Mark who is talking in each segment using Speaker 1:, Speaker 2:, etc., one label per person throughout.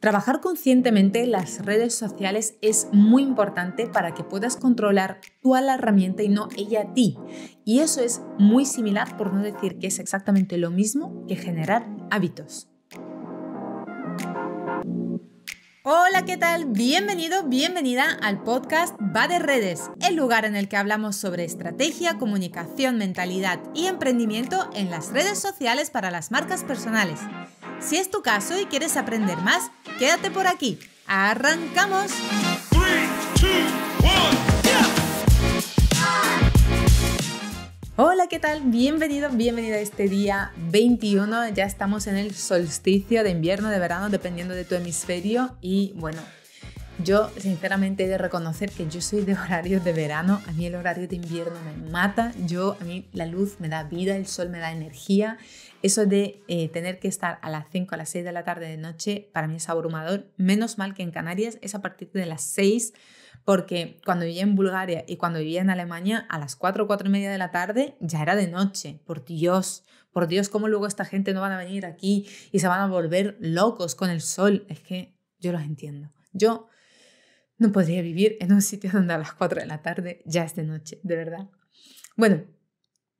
Speaker 1: Trabajar conscientemente las redes sociales es muy importante para que puedas controlar tú a la herramienta y no ella a ti. Y eso es muy similar, por no decir que es exactamente lo mismo que generar hábitos. Hola, ¿qué tal? Bienvenido, bienvenida al podcast Va de Redes, el lugar en el que hablamos sobre estrategia, comunicación, mentalidad y emprendimiento en las redes sociales para las marcas personales. Si es tu caso y quieres aprender más, quédate por aquí. ¡Arrancamos! Hola, ¿qué tal? Bienvenido, bienvenida a este día 21. Ya estamos en el solsticio de invierno, de verano, dependiendo de tu hemisferio. Y bueno, yo, sinceramente, he de reconocer que yo soy de horarios de verano, a mí el horario de invierno me mata, yo, a mí la luz me da vida, el sol me da energía, eso de eh, tener que estar a las 5, a las 6 de la tarde de noche, para mí es abrumador, menos mal que en Canarias es a partir de las 6, porque cuando vivía en Bulgaria y cuando vivía en Alemania, a las 4, 4 y media de la tarde ya era de noche, por Dios, por Dios, cómo luego esta gente no van a venir aquí y se van a volver locos con el sol, es que yo los entiendo. Yo no podría vivir en un sitio donde a las 4 de la tarde ya es de noche, de verdad. Bueno,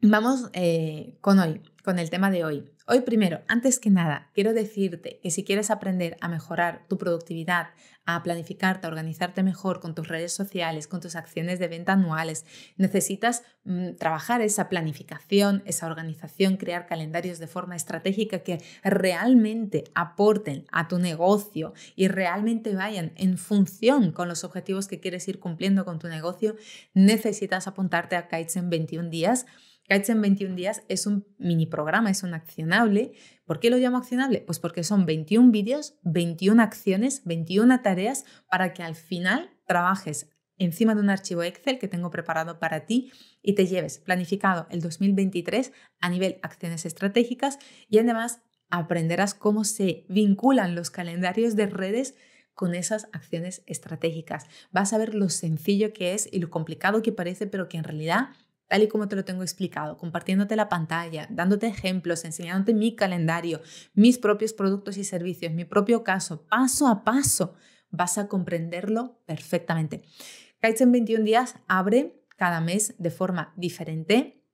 Speaker 1: Vamos eh, con hoy, con el tema de hoy. Hoy primero, antes que nada, quiero decirte que si quieres aprender a mejorar tu productividad, a planificarte, a organizarte mejor con tus redes sociales, con tus acciones de venta anuales, necesitas mm, trabajar esa planificación, esa organización, crear calendarios de forma estratégica que realmente aporten a tu negocio y realmente vayan en función con los objetivos que quieres ir cumpliendo con tu negocio, necesitas apuntarte a Kites en 21 días en 21 días es un mini programa, es un accionable. ¿Por qué lo llamo accionable? Pues porque son 21 vídeos, 21 acciones, 21 tareas para que al final trabajes encima de un archivo Excel que tengo preparado para ti y te lleves planificado el 2023 a nivel acciones estratégicas y además aprenderás cómo se vinculan los calendarios de redes con esas acciones estratégicas. Vas a ver lo sencillo que es y lo complicado que parece, pero que en realidad tal y como te lo tengo explicado, compartiéndote la pantalla, dándote ejemplos, enseñándote mi calendario, mis propios productos y servicios, mi propio caso, paso a paso, vas a comprenderlo perfectamente. Kites 21 días abre cada mes de forma diferente,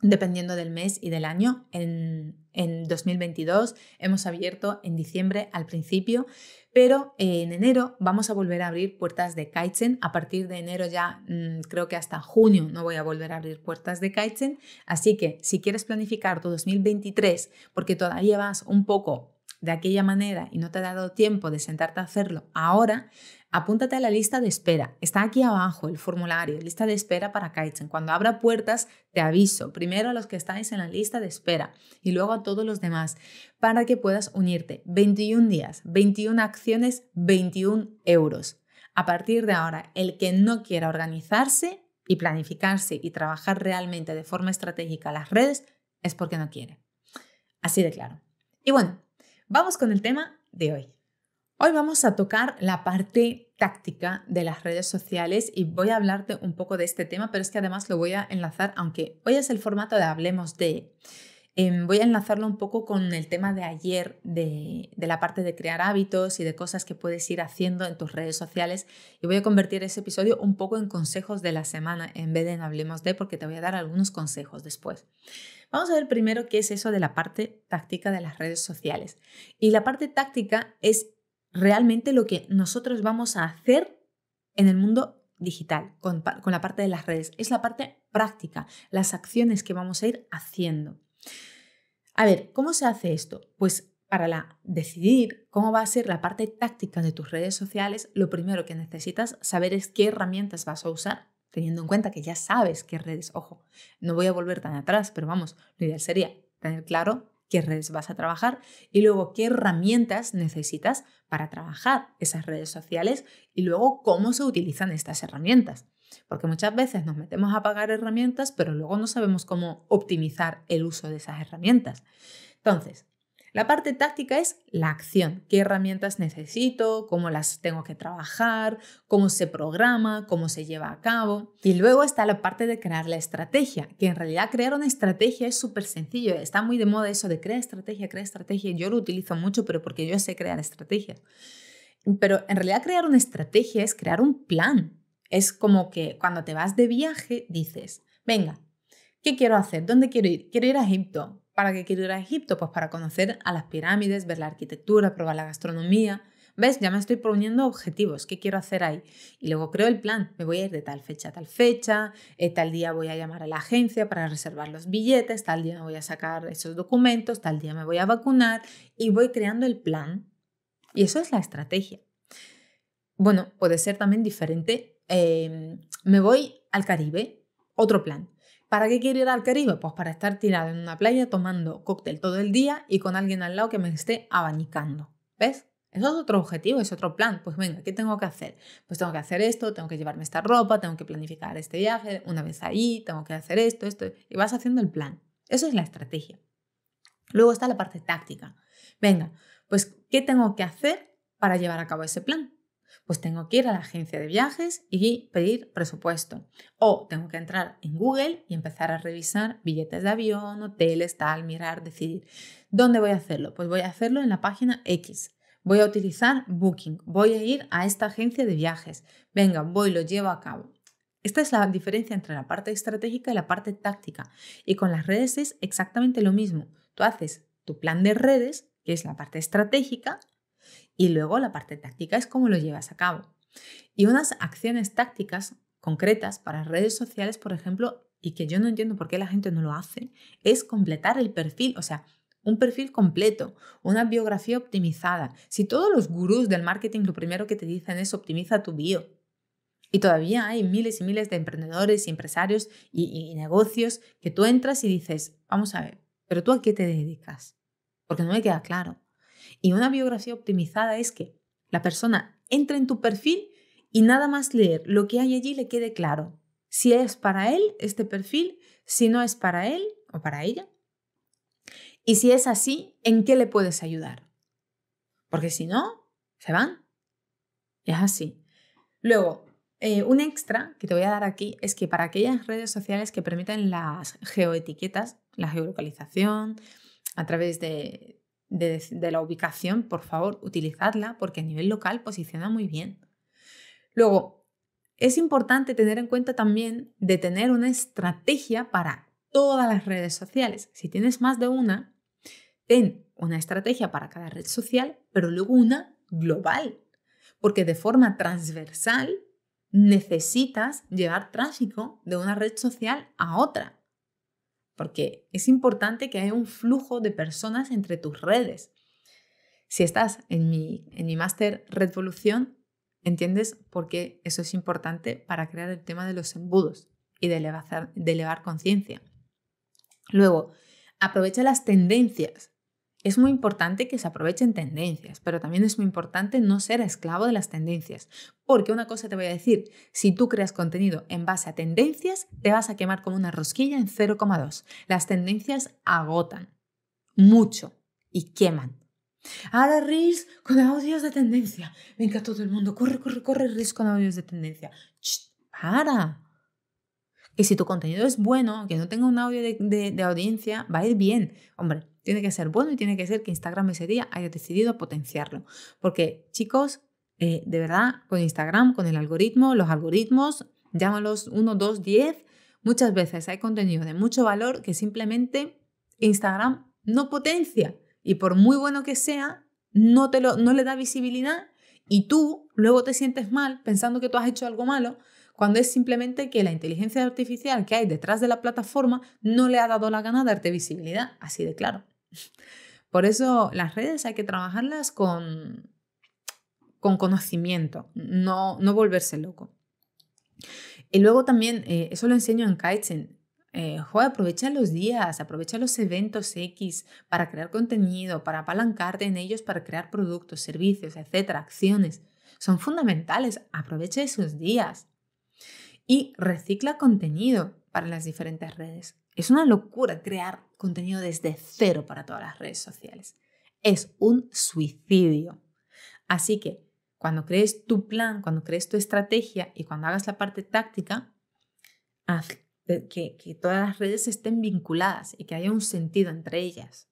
Speaker 1: dependiendo del mes y del año. En en 2022, hemos abierto en diciembre al principio, pero eh, en enero vamos a volver a abrir puertas de Kaizen. A partir de enero ya mm, creo que hasta junio no voy a volver a abrir puertas de Kaizen. Así que si quieres planificar tu 2023 porque todavía vas un poco de aquella manera y no te ha dado tiempo de sentarte a hacerlo ahora, apúntate a la lista de espera. Está aquí abajo el formulario, lista de espera para Kaizen. Cuando abra puertas, te aviso. Primero a los que estáis en la lista de espera y luego a todos los demás para que puedas unirte. 21 días, 21 acciones, 21 euros. A partir de ahora, el que no quiera organizarse y planificarse y trabajar realmente de forma estratégica las redes es porque no quiere. Así de claro. Y bueno, Vamos con el tema de hoy. Hoy vamos a tocar la parte táctica de las redes sociales y voy a hablarte un poco de este tema, pero es que además lo voy a enlazar, aunque hoy es el formato de Hablemos de... Em, voy a enlazarlo un poco con el tema de ayer, de, la parte de crear hábitos y de cosas que puedes ir haciendo en tus redes sociales. Y voy a convertir ese episodio un poco en consejos de la semana en vez de en Hablemos de, porque te voy a dar algunos consejos después. Vamos a ver primero qué es eso de la parte táctica de las redes sociales. Y la parte táctica es realmente lo que nosotros vamos a hacer en el mundo digital, con la parte de las redes. Es la parte práctica, las acciones que vamos a ir haciendo. A ver, ¿cómo se hace esto? Pues para la, decidir cómo va a ser la parte táctica de tus redes sociales, lo primero que necesitas saber es qué herramientas vas a usar, teniendo en cuenta que ya sabes qué redes, ojo, no voy a volver tan atrás, pero vamos, lo ideal sería tener claro qué redes vas a trabajar y luego qué herramientas necesitas para trabajar esas redes sociales y luego cómo se utilizan estas herramientas porque muchas veces nos metemos a pagar herramientas, pero luego no sabemos cómo optimizar el uso de esas herramientas. Entonces, la parte táctica es la acción, qué herramientas necesito, cómo las tengo que trabajar, cómo se programa, cómo se lleva a cabo. Y luego está la parte de crear la estrategia, que en realidad crear una estrategia es súper sencillo, está muy de moda eso de crear estrategia, crear estrategia, yo lo utilizo mucho, pero porque yo sé crear estrategias. Pero en realidad crear una estrategia es crear un plan, es como que cuando te vas de viaje dices, venga, ¿qué quiero hacer? ¿Dónde quiero ir? Quiero ir a Egipto. ¿Para qué quiero ir a Egipto? Pues para conocer a las pirámides, ver la arquitectura, probar la gastronomía. ¿Ves? Ya me estoy poniendo objetivos. ¿Qué quiero hacer ahí? Y luego creo el plan. Me voy a ir de tal fecha a tal fecha, eh, tal día voy a llamar a la agencia para reservar los billetes, tal día me voy a sacar esos documentos, tal día me voy a vacunar y voy creando el plan. Y eso es la estrategia. Bueno, puede ser también diferente Em, me voy al Caribe, otro plan. ¿Para qué quiero ir al Caribe? Pues para estar tirado en una playa tomando cóctel todo el día y con alguien al lado que me esté abanicando. ¿Ves? Eso es otro objetivo, es otro plan. Pues venga, ¿qué tengo que hacer? Pues tengo que hacer esto, tengo que llevarme esta ropa, tengo que planificar este viaje, una vez ahí, tengo que hacer esto, esto. Y vas haciendo el plan. Eso es la estrategia. Luego está la parte táctica. Venga, pues ¿qué tengo que hacer para llevar a cabo ese plan? Pues tengo que ir a la agencia de viajes y pedir presupuesto. O tengo que entrar en Google y empezar a revisar billetes de avión, hoteles, tal, mirar, decidir. ¿Dónde voy a hacerlo? Pues voy a hacerlo en la página X. Voy a utilizar Booking. Voy a ir a esta agencia de viajes. Venga, voy, lo llevo a cabo. Esta es la diferencia entre la parte estratégica y la parte táctica. Y con las redes es exactamente lo mismo. Tú haces tu plan de redes, que es la parte estratégica, y luego la parte táctica es cómo lo llevas a cabo. Y unas acciones tácticas concretas para redes sociales, por ejemplo, y que yo no entiendo por qué la gente no lo hace, es completar el perfil, o sea, un perfil completo, una biografía optimizada. Si todos los gurús del marketing lo primero que te dicen es optimiza tu bio, y todavía hay miles y miles de emprendedores y empresarios y, y, negocios que tú entras y dices, vamos a ver, pero tú a qué te dedicas? Porque no me queda claro. Y una biografía optimizada es que la persona entre en tu perfil y nada más leer lo que hay allí le quede claro. Si es para él este perfil, si no es para él o para ella. Y si es así, ¿en qué le puedes ayudar? Porque si no, se van. Es así. Luego, eh, un extra que te voy a dar aquí es que para aquellas redes sociales que permiten las geoetiquetas, la geolocalización, a través de de, la ubicación, por favor, utilizadla porque a nivel local posiciona muy bien. Luego, es importante tener en cuenta también de tener una estrategia para todas las redes sociales. Si tienes más de una, ten una estrategia para cada red social, pero luego una global, porque de forma transversal necesitas llevar tráfico de una red social a otra porque es importante que haya un flujo de personas entre tus redes. Si estás en mi, en mi máster Revolución, entiendes por qué eso es importante para crear el tema de los embudos y de elevar, de elevar conciencia. Luego, aprovecha las tendencias. Es muy importante que se aprovechen tendencias, pero también es muy importante no ser esclavo de las tendencias. Porque una cosa te voy a decir, si tú creas contenido en base a tendencias, te vas a quemar como una rosquilla en 0,2. Las tendencias agotan mucho y queman. Ahora Reels con audios de tendencia. Venga todo el mundo, corre, corre, corre Reels con audios de tendencia. ¡Para! Y si tu contenido es bueno, que no tenga un audio de, audiencia, va a ir bien. Hombre, tiene que ser bueno y tiene que ser que Instagram ese día haya decidido potenciarlo. Porque, chicos, eh, de verdad, con Instagram, con el algoritmo, los algoritmos, llámalos 1, 2, 10, muchas veces hay contenido de mucho valor que simplemente Instagram no potencia. Y por muy bueno que sea, no, te lo, no le da visibilidad y tú luego te sientes mal pensando que tú has hecho algo malo cuando es simplemente que la inteligencia artificial que hay detrás de la plataforma no le ha dado la gana de darte visibilidad, así de claro. Por eso las redes hay que trabajarlas con, con conocimiento, no, no volverse loco. Y luego también, eh, eso lo enseño en Kaizen, eh, Juega, aprovecha los días, aprovecha los eventos X para crear contenido, para apalancarte en ellos, para crear productos, servicios, etcétera, acciones. Son fundamentales, aprovecha esos días y recicla contenido para las diferentes redes. Es una locura crear contenido desde cero para todas las redes sociales. Es un suicidio. Así que cuando crees tu plan, cuando crees tu estrategia y cuando hagas la parte táctica, haz que, todas las redes estén vinculadas y que haya un sentido entre ellas.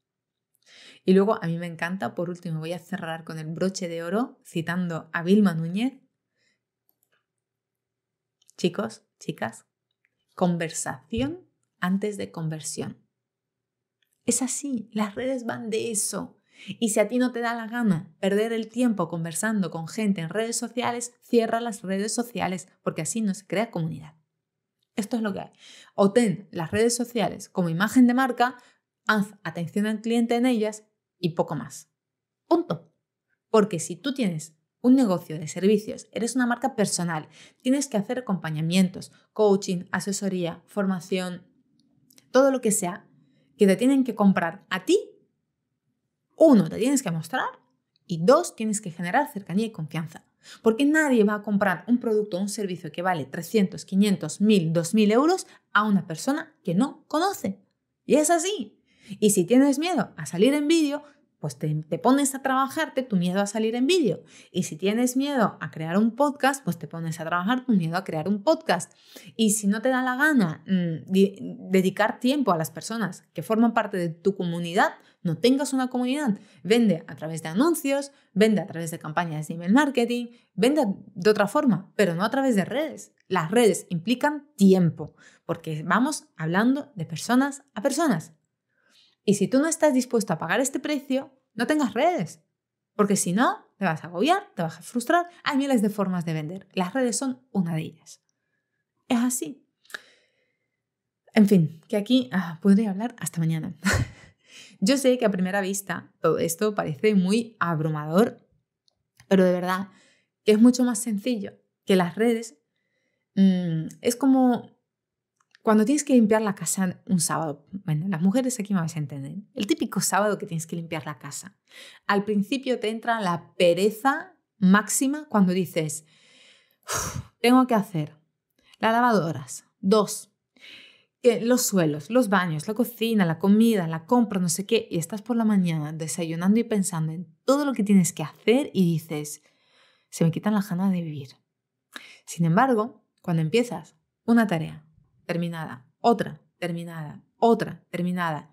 Speaker 1: Y luego a mí me encanta, por último, voy a cerrar con el broche de oro citando a Vilma Núñez, Chicos, chicas, conversación antes de conversión. Es así, las redes van de eso. Y si a ti no te da la gana perder el tiempo conversando con gente en redes sociales, cierra las redes sociales porque así no se crea comunidad. Esto es lo que hay. O ten las redes sociales como imagen de marca, haz atención al cliente en ellas y poco más. Punto. Porque si tú tienes un negocio de servicios, eres una marca personal, tienes que hacer acompañamientos, coaching, asesoría, formación, todo lo que sea que te tienen que comprar a ti. Uno, te tienes que mostrar y dos, tienes que generar cercanía y confianza. Porque nadie va a comprar un producto o un servicio que vale 300, 500, 1000, 2000 euros a una persona que no conoce. Y es así. Y si tienes miedo a salir en vídeo, pues te, pones a trabajarte tu miedo a salir en vídeo. Y si tienes miedo a crear un podcast, pues te pones a trabajar tu miedo a crear un podcast. Y si no te da la gana mm, dedicar tiempo a las personas que forman parte de tu comunidad, no tengas una comunidad. Vende a través de anuncios, vende a través de campañas de email marketing, vende de otra forma, pero no a través de redes. Las redes implican tiempo, porque vamos hablando de personas a personas. Y si tú no estás dispuesto a pagar este precio, no tengas redes, porque si no, te vas a agobiar, te vas a frustrar. Hay miles de formas de vender. Las redes son una de ellas. Es así. En fin, que aquí ah, podría hablar hasta mañana. Yo sé que a primera vista todo esto parece muy abrumador, pero de verdad que es mucho más sencillo que las redes. Mm, es como cuando tienes que limpiar la casa un sábado, bueno, las mujeres aquí me vais a entender, el típico sábado que tienes que limpiar la casa. Al principio te entra la pereza máxima cuando dices, tengo que hacer las lavadoras, dos, los suelos, los baños, la cocina, la comida, la compra, no sé qué, y estás por la mañana desayunando y pensando en todo lo que tienes que hacer y dices, se me quitan las ganas de vivir. Sin embargo, cuando empiezas una tarea, terminada, otra, terminada, otra, terminada.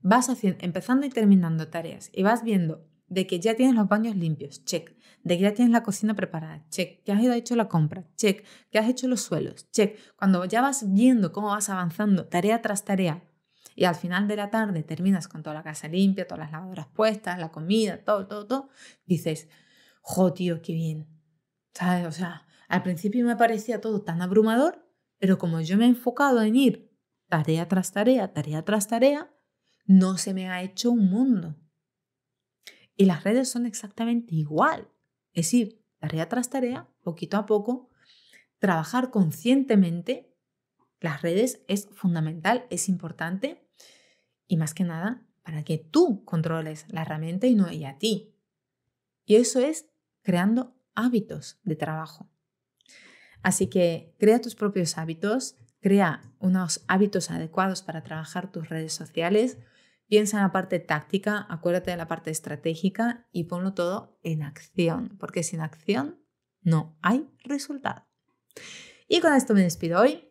Speaker 1: Vas empezando y terminando tareas y vas viendo de que ya tienes los baños limpios, check. De que ya tienes la cocina preparada, check. Que has ido hecho la compra, check. Que has hecho los suelos, check. Cuando ya vas viendo cómo vas avanzando tarea tras tarea y al final de la tarde terminas con toda la casa limpia, todas las lavadoras puestas, la comida, todo, todo, todo, dices, jo, tío, qué bien. O sea, al principio me parecía todo tan abrumador pero como yo me he enfocado en ir tarea tras tarea, tarea tras tarea, no se me ha hecho un mundo. Y las redes son exactamente igual. Es decir, tarea tras tarea, poquito a poco, trabajar conscientemente las redes es fundamental, es importante y más que nada para que tú controles la herramienta y no ella a ti. Y eso es creando hábitos de trabajo. Así que crea tus propios hábitos, crea unos hábitos adecuados para trabajar tus redes sociales, piensa en la parte táctica, acuérdate de la parte estratégica y ponlo todo en acción, porque sin acción no hay resultado. Y con esto me despido hoy.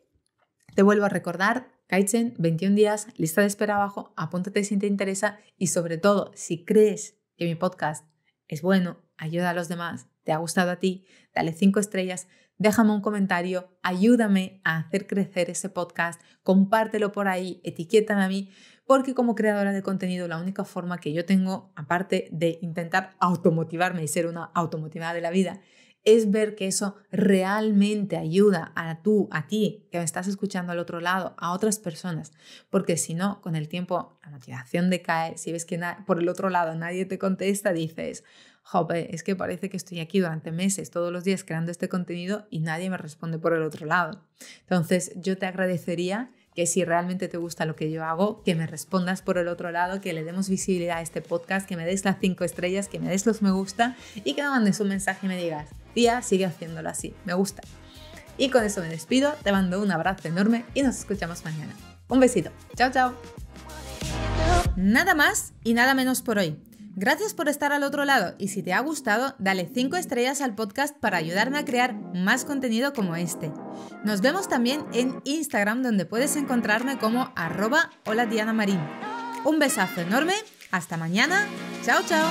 Speaker 1: Te vuelvo a recordar, Kaizen, 21 días, lista de espera abajo, apúntate si te interesa y sobre todo, si crees que mi podcast es bueno, ayuda a los demás, te ha gustado a ti, dale 5 estrellas, déjame un comentario, ayúdame a hacer crecer ese podcast, compártelo por ahí, etiquétame a mí, porque como creadora de contenido la única forma que yo tengo, aparte de intentar automotivarme y ser una automotivada de la vida, es ver que eso realmente ayuda a tú, a ti, que me estás escuchando al otro lado, a otras personas, porque si no, con el tiempo la motivación decae, si ves que por el otro lado nadie te contesta, dices, jope, es que parece que estoy aquí durante meses, todos los días creando este contenido y nadie me responde por el otro lado. Entonces, yo te agradecería que si realmente te gusta lo que yo hago, que me respondas por el otro lado, que le demos visibilidad a este podcast, que me des las cinco estrellas, que me des los me gusta y que me mandes un mensaje y me digas, tía, sigue haciéndolo así, me gusta. Y con eso me despido, te mando un abrazo enorme y nos escuchamos mañana. Un besito, chao, chao. Nada más y nada menos por hoy. Gracias por estar al otro lado y si te ha gustado, dale 5 estrellas al podcast para ayudarme a crear más contenido como este. Nos vemos también en Instagram donde puedes encontrarme como arroba hola Diana Marín. Un besazo enorme, hasta mañana, chao chao.